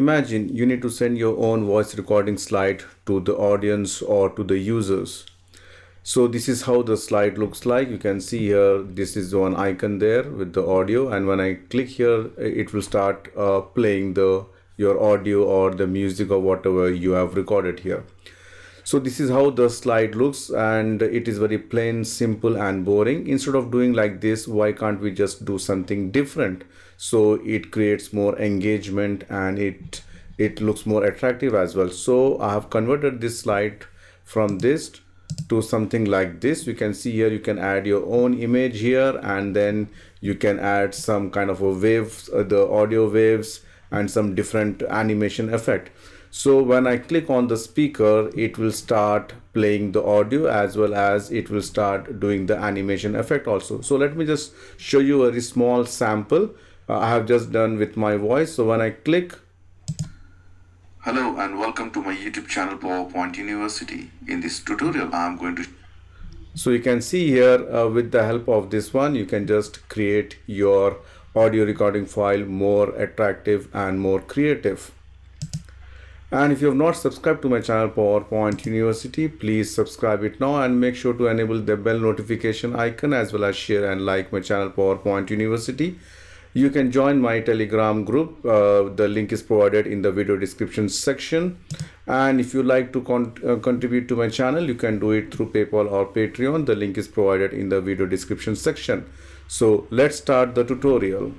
Imagine you need to send your own voice recording slide to the audience or to the users. So this is how the slide looks like. You can see here, this is one icon there with the audio. And when I click here, it will start uh, playing the your audio or the music or whatever you have recorded here. So this is how the slide looks and it is very plain, simple and boring. Instead of doing like this, why can't we just do something different? So it creates more engagement and it, it looks more attractive as well. So I have converted this slide from this to something like this you can see here you can add your own image here and then you can add some kind of a wave, uh, the audio waves and some different animation effect so when I click on the speaker, it will start playing the audio as well as it will start doing the animation effect also. So let me just show you a very small sample uh, I have just done with my voice. So when I click. Hello and welcome to my YouTube channel PowerPoint University. In this tutorial, I'm going to so you can see here uh, with the help of this one, you can just create your audio recording file more attractive and more creative and if you have not subscribed to my channel PowerPoint University please subscribe it now and make sure to enable the bell notification icon as well as share and like my channel PowerPoint University you can join my telegram group uh, the link is provided in the video description section and if you like to con uh, contribute to my channel you can do it through paypal or patreon the link is provided in the video description section so let's start the tutorial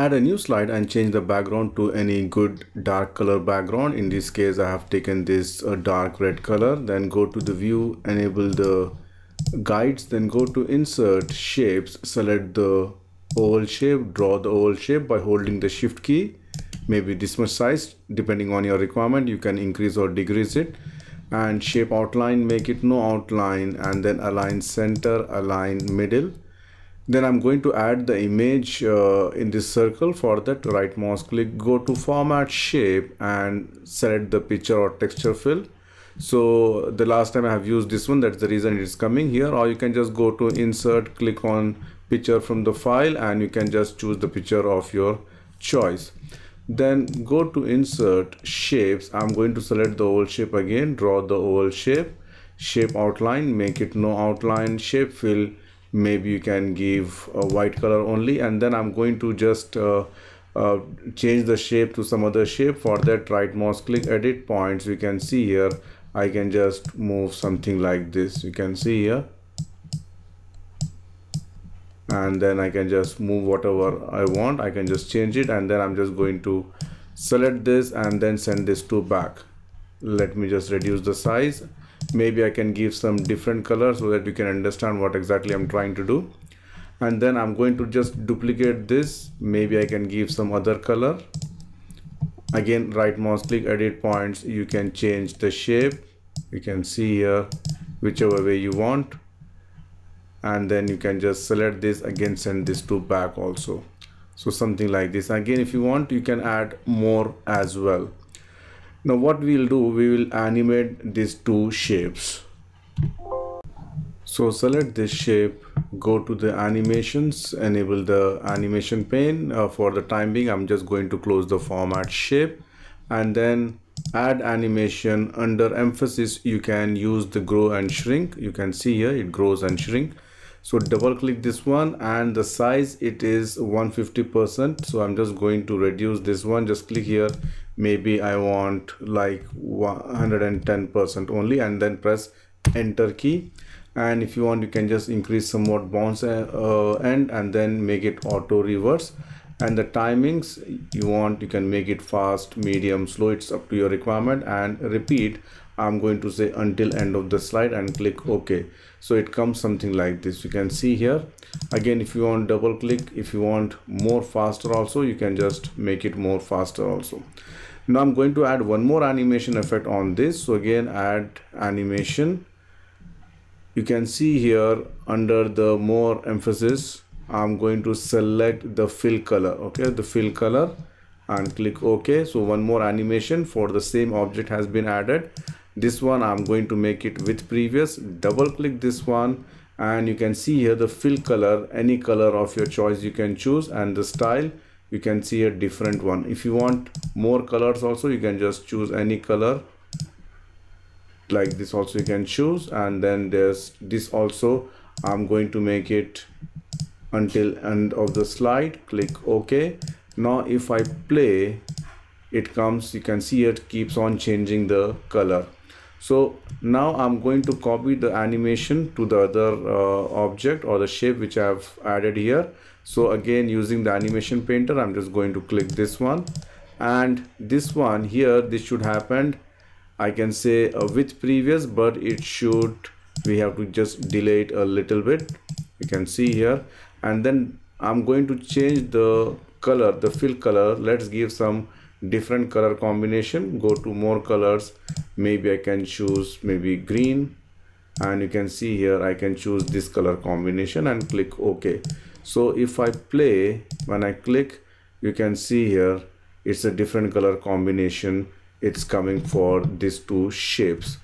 add a new slide and change the background to any good dark color background in this case i have taken this uh, dark red color then go to the view enable the guides then go to insert shapes select the oval shape draw the oval shape by holding the shift key maybe this much size depending on your requirement you can increase or decrease it and shape outline make it no outline and then align center align middle then I'm going to add the image uh, in this circle for that right mouse click go to format shape and select the picture or texture fill so the last time I have used this one that's the reason it's coming here or you can just go to insert click on picture from the file and you can just choose the picture of your choice then go to insert shapes I'm going to select the oval shape again draw the oval shape shape outline make it no outline shape fill maybe you can give a white color only and then I'm going to just uh, uh, change the shape to some other shape for that right mouse click edit points you can see here I can just move something like this you can see here and then I can just move whatever I want I can just change it and then I'm just going to select this and then send this to back let me just reduce the size maybe I can give some different color so that you can understand what exactly I'm trying to do and then I'm going to just duplicate this maybe I can give some other color again right mouse click edit points you can change the shape you can see here whichever way you want and then you can just select this again send this to back also so something like this again if you want you can add more as well now what we'll do, we will animate these two shapes. So select this shape, go to the animations, enable the animation pane. Uh, for the time being, I'm just going to close the format shape and then add animation under emphasis you can use the grow and shrink you can see here it grows and shrink so double click this one and the size it is 150 percent so i'm just going to reduce this one just click here maybe I want like 110% only and then press enter key and if you want you can just increase somewhat bounce uh, uh, end and then make it auto reverse and the timings you want you can make it fast medium slow it's up to your requirement and repeat I'm going to say until end of the slide and click OK so it comes something like this you can see here again if you want double click if you want more faster also you can just make it more faster also now i'm going to add one more animation effect on this so again add animation you can see here under the more emphasis i'm going to select the fill color okay the fill color and click ok so one more animation for the same object has been added this one i'm going to make it with previous double click this one and you can see here the fill color any color of your choice you can choose and the style you can see a different one if you want more colors also you can just choose any color like this also you can choose and then there's this also I'm going to make it until end of the slide click OK now if I play it comes you can see it keeps on changing the color so now I'm going to copy the animation to the other uh, object or the shape which I've added here so again using the animation painter I'm just going to click this one and this one here this should happen I can say uh, with previous but it should we have to just delay it a little bit you can see here and then I'm going to change the color the fill color let's give some different color combination go to more colors maybe I can choose maybe green and you can see here I can choose this color combination and click OK so if I play when I click you can see here it's a different color combination it's coming for these two shapes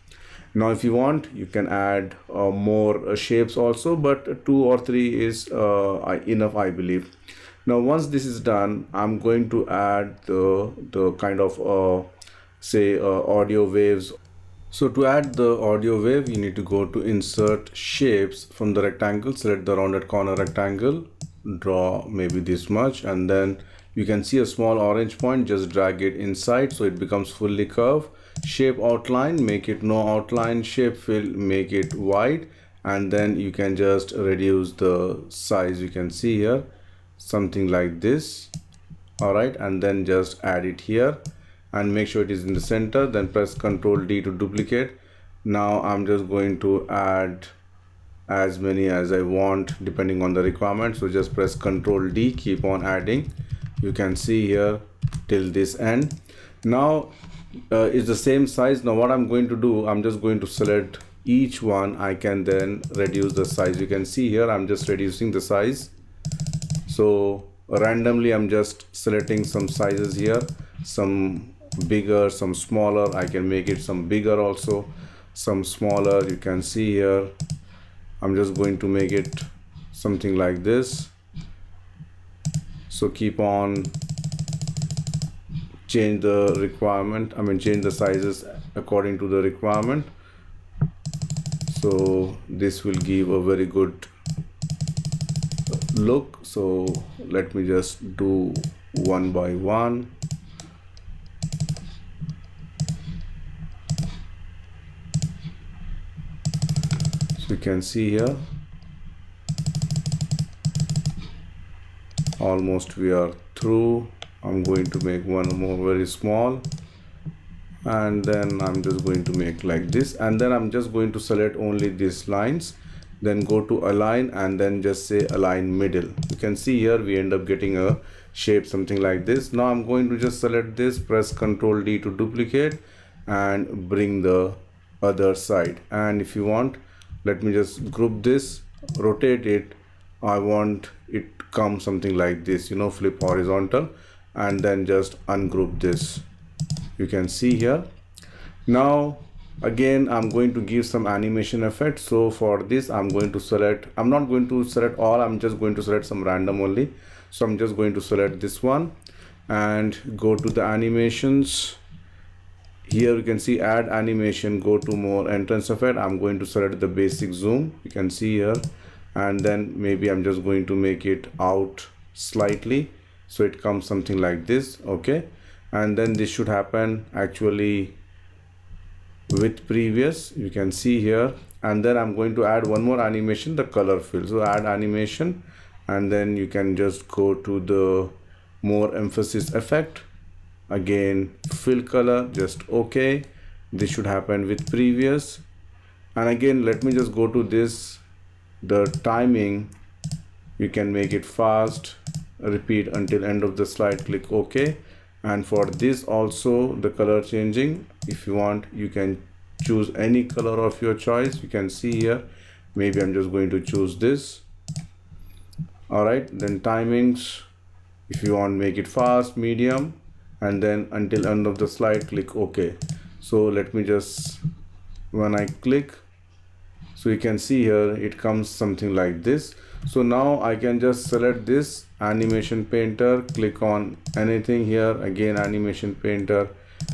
now if you want you can add uh, more uh, shapes also but two or three is uh, enough I believe now once this is done i'm going to add the the kind of uh, say uh, audio waves so to add the audio wave you need to go to insert shapes from the rectangle select the rounded corner rectangle draw maybe this much and then you can see a small orange point just drag it inside so it becomes fully curved shape outline make it no outline shape fill make it wide and then you can just reduce the size you can see here something like this all right and then just add it here and make sure it is in the center then press ctrl d to duplicate now i'm just going to add as many as i want depending on the requirement so just press ctrl d keep on adding you can see here till this end now uh, it's the same size now what i'm going to do i'm just going to select each one i can then reduce the size you can see here i'm just reducing the size so randomly i'm just selecting some sizes here some bigger some smaller i can make it some bigger also some smaller you can see here i'm just going to make it something like this so keep on change the requirement i mean change the sizes according to the requirement so this will give a very good look so let me just do one by one so you can see here almost we are through I'm going to make one more very small and then I'm just going to make like this and then I'm just going to select only these lines then go to align and then just say align middle you can see here we end up getting a shape something like this now i'm going to just select this press ctrl d to duplicate and bring the other side and if you want let me just group this rotate it i want it come something like this you know flip horizontal and then just ungroup this you can see here now again i'm going to give some animation effect so for this i'm going to select i'm not going to select all i'm just going to select some random only so i'm just going to select this one and go to the animations here you can see add animation go to more entrance effect i'm going to select the basic zoom you can see here and then maybe i'm just going to make it out slightly so it comes something like this okay and then this should happen actually with previous you can see here and then I'm going to add one more animation the color fill so add animation and then you can just go to the more emphasis effect again fill color just okay this should happen with previous and again let me just go to this the timing you can make it fast repeat until end of the slide click ok and for this also the color changing if you want you can choose any color of your choice you can see here maybe I'm just going to choose this alright then timings if you want make it fast medium and then until end of the slide click OK so let me just when I click so you can see here it comes something like this so now i can just select this animation painter click on anything here again animation painter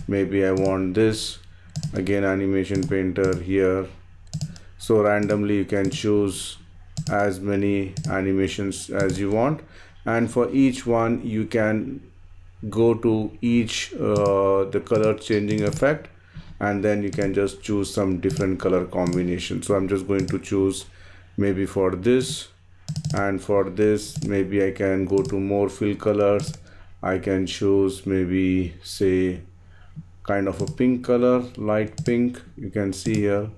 maybe i want this again animation painter here so randomly you can choose as many animations as you want and for each one you can go to each uh, the color changing effect and then you can just choose some different color combination so i'm just going to choose maybe for this and for this maybe I can go to more fill colors I can choose maybe say kind of a pink color light pink you can see here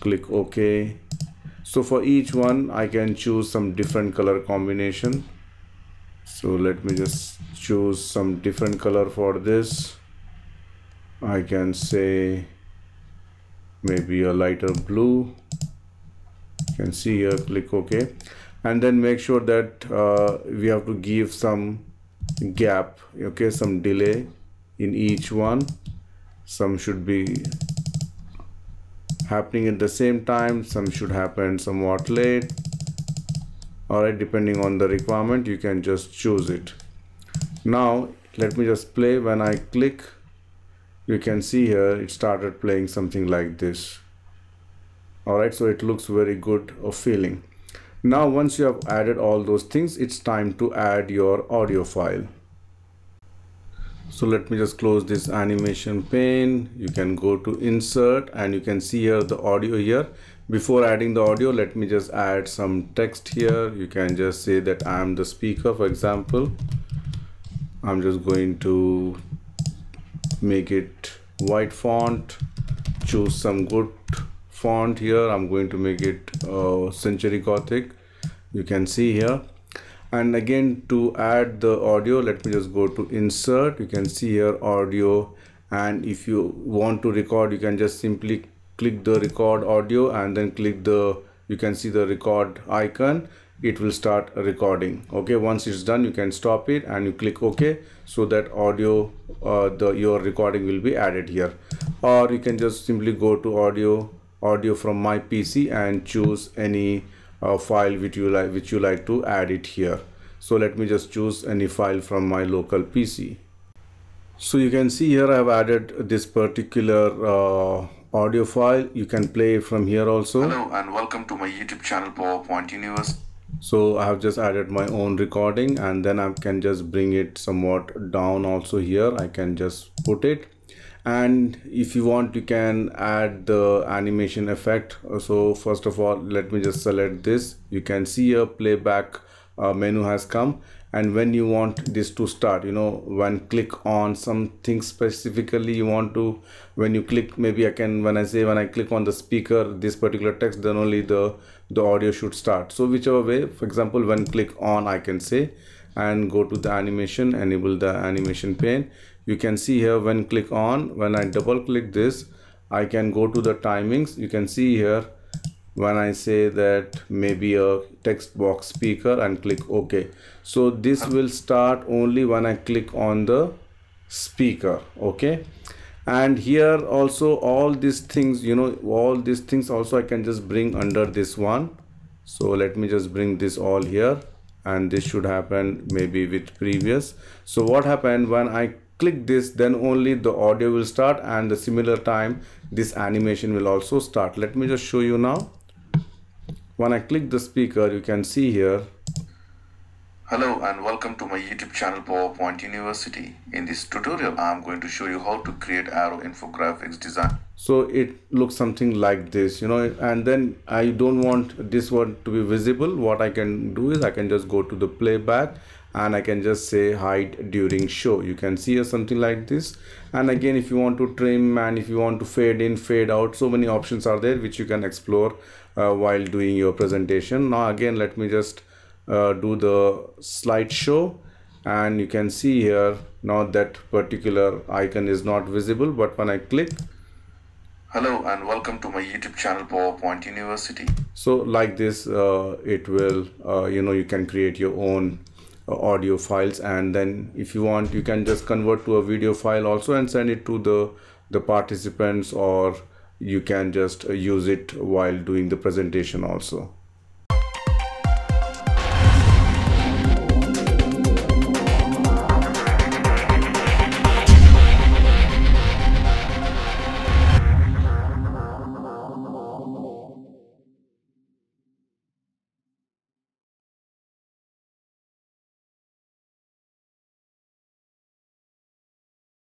click OK so for each one I can choose some different color combination so let me just choose some different color for this I can say maybe a lighter blue you can see here click ok and then make sure that uh, we have to give some gap okay some delay in each one some should be happening at the same time some should happen somewhat late alright depending on the requirement you can just choose it now let me just play when I click you can see here it started playing something like this all right so it looks very good of feeling now once you have added all those things it's time to add your audio file so let me just close this animation pane you can go to insert and you can see here the audio here before adding the audio let me just add some text here you can just say that i am the speaker for example i'm just going to make it white font choose some good font here i'm going to make it uh, century gothic you can see here and again to add the audio let me just go to insert you can see here audio and if you want to record you can just simply click the record audio and then click the you can see the record icon it will start recording okay once it's done you can stop it and you click ok so that audio uh, the your recording will be added here or you can just simply go to audio audio from my PC and choose any uh, file which you like which you like to add it here so let me just choose any file from my local PC so you can see here I have added this particular uh, audio file you can play from here also hello and welcome to my YouTube channel PowerPoint Universe so I have just added my own recording and then I can just bring it somewhat down also here I can just put it and if you want you can add the animation effect so first of all let me just select this you can see a playback uh, menu has come and when you want this to start you know when click on something specifically you want to when you click maybe i can when i say when i click on the speaker this particular text then only the the audio should start so whichever way for example when click on i can say and go to the animation enable the animation pane you can see here when click on when I double click this I can go to the timings you can see here when I say that maybe a text box speaker and click OK so this will start only when I click on the speaker okay and here also all these things you know all these things also I can just bring under this one so let me just bring this all here and this should happen maybe with previous so what happened when I click this then only the audio will start and the similar time this animation will also start let me just show you now when I click the speaker you can see here Hello and welcome to my YouTube channel PowerPoint University. In this tutorial, I'm going to show you how to create arrow infographics design. So it looks something like this, you know, and then I don't want this one to be visible. What I can do is I can just go to the playback and I can just say hide during show you can see something like this and again if you want to trim and if you want to fade in fade out so many options are there which you can explore uh, while doing your presentation now again let me just uh, do the slideshow and you can see here now that particular icon is not visible but when I click Hello and welcome to my YouTube channel PowerPoint University. So like this, uh, it will, uh, you know, you can create your own uh, audio files and then if you want you can just convert to a video file also and send it to the the participants or you can just uh, use it while doing the presentation also